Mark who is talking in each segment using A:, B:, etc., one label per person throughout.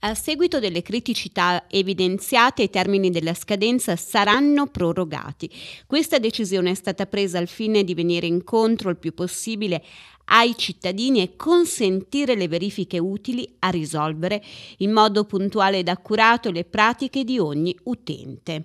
A: A seguito delle criticità evidenziate, i termini della scadenza saranno prorogati. Questa decisione è stata presa al fine di venire incontro il più possibile ai cittadini e consentire le verifiche utili a risolvere in modo puntuale ed accurato le pratiche di ogni utente.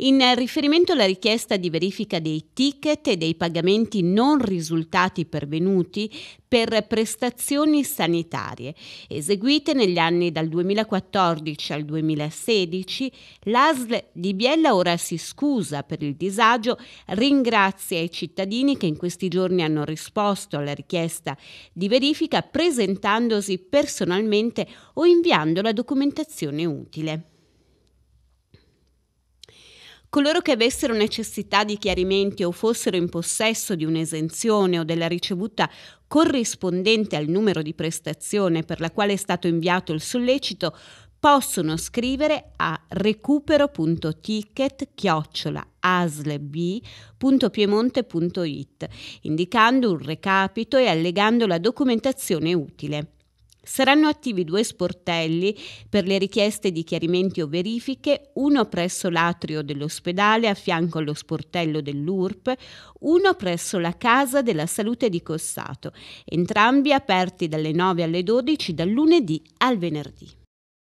A: In riferimento alla richiesta di verifica dei ticket e dei pagamenti non risultati pervenuti per prestazioni sanitarie eseguite negli anni dal 2014 al 2016, l'ASL di Biella ora si scusa per il disagio, ringrazia i cittadini che in questi giorni hanno risposto alla richiesta richiesta di verifica presentandosi personalmente o inviando la documentazione utile. Coloro che avessero necessità di chiarimenti o fossero in possesso di un'esenzione o della ricevuta corrispondente al numero di prestazione per la quale è stato inviato il sollecito possono scrivere a recupero.ticket chiocciola asleb.piemonte.it, indicando un recapito e allegando la documentazione utile. Saranno attivi due sportelli per le richieste di chiarimenti o verifiche, uno presso l'atrio dell'ospedale a fianco allo sportello dell'URP, uno presso la Casa della Salute di Cossato, entrambi aperti dalle 9 alle 12 dal lunedì al venerdì.